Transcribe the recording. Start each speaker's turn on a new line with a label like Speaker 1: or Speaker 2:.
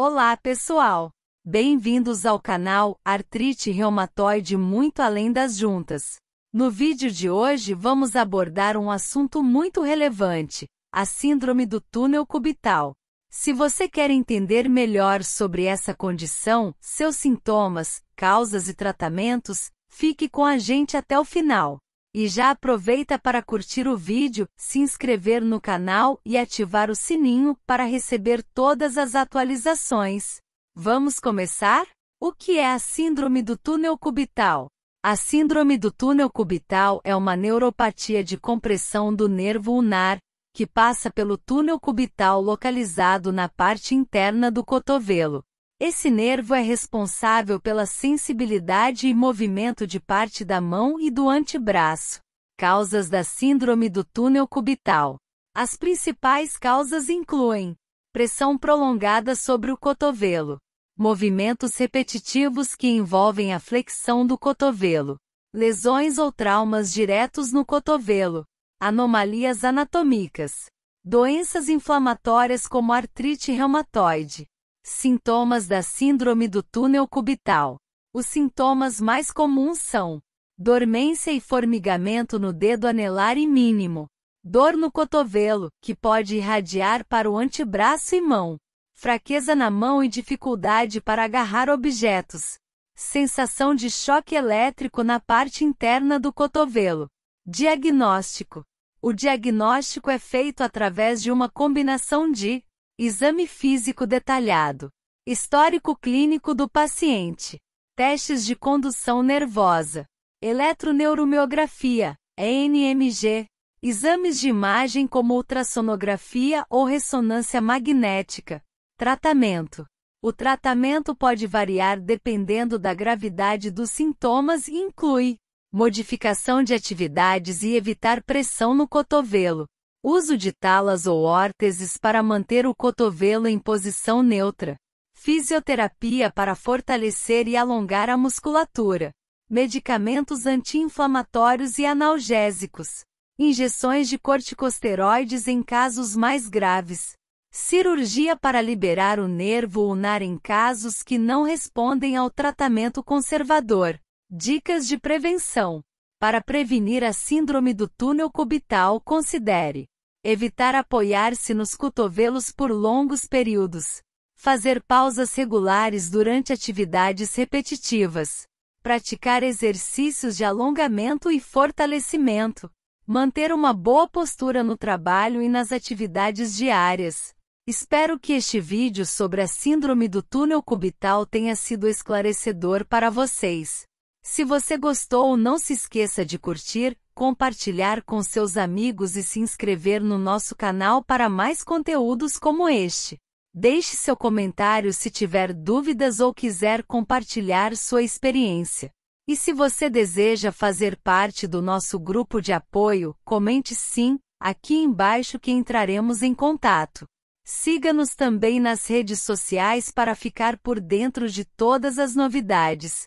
Speaker 1: Olá, pessoal! Bem-vindos ao canal Artrite Reumatoide Muito Além das Juntas. No vídeo de hoje vamos abordar um assunto muito relevante, a Síndrome do Túnel Cubital. Se você quer entender melhor sobre essa condição, seus sintomas, causas e tratamentos, fique com a gente até o final. E já aproveita para curtir o vídeo, se inscrever no canal e ativar o sininho para receber todas as atualizações. Vamos começar? O que é a Síndrome do Túnel Cubital? A Síndrome do Túnel Cubital é uma neuropatia de compressão do nervo ulnar, que passa pelo túnel cubital localizado na parte interna do cotovelo. Esse nervo é responsável pela sensibilidade e movimento de parte da mão e do antebraço. Causas da síndrome do túnel cubital. As principais causas incluem pressão prolongada sobre o cotovelo, movimentos repetitivos que envolvem a flexão do cotovelo, lesões ou traumas diretos no cotovelo, anomalias anatômicas, doenças inflamatórias como artrite reumatoide Sintomas da Síndrome do Túnel Cubital. Os sintomas mais comuns são dormência e formigamento no dedo anelar e mínimo, dor no cotovelo, que pode irradiar para o antebraço e mão, fraqueza na mão e dificuldade para agarrar objetos, sensação de choque elétrico na parte interna do cotovelo. Diagnóstico: O diagnóstico é feito através de uma combinação de exame físico detalhado, histórico clínico do paciente, testes de condução nervosa, eletroneuromiografia, ENMG, exames de imagem como ultrassonografia ou ressonância magnética. Tratamento: O tratamento pode variar dependendo da gravidade dos sintomas e inclui modificação de atividades e evitar pressão no cotovelo, Uso de talas ou órteses para manter o cotovelo em posição neutra. Fisioterapia para fortalecer e alongar a musculatura. Medicamentos anti-inflamatórios e analgésicos. Injeções de corticosteroides em casos mais graves. Cirurgia para liberar o nervo ulnar em casos que não respondem ao tratamento conservador. Dicas de prevenção. Para prevenir a síndrome do túnel cubital, considere evitar apoiar-se nos cotovelos por longos períodos, fazer pausas regulares durante atividades repetitivas, praticar exercícios de alongamento e fortalecimento, manter uma boa postura no trabalho e nas atividades diárias. Espero que este vídeo sobre a síndrome do túnel cubital tenha sido esclarecedor para vocês. Se você gostou, não se esqueça de curtir, compartilhar com seus amigos e se inscrever no nosso canal para mais conteúdos como este. Deixe seu comentário se tiver dúvidas ou quiser compartilhar sua experiência. E se você deseja fazer parte do nosso grupo de apoio, comente sim aqui embaixo que entraremos em contato. Siga-nos também nas redes sociais para ficar por dentro de todas as novidades.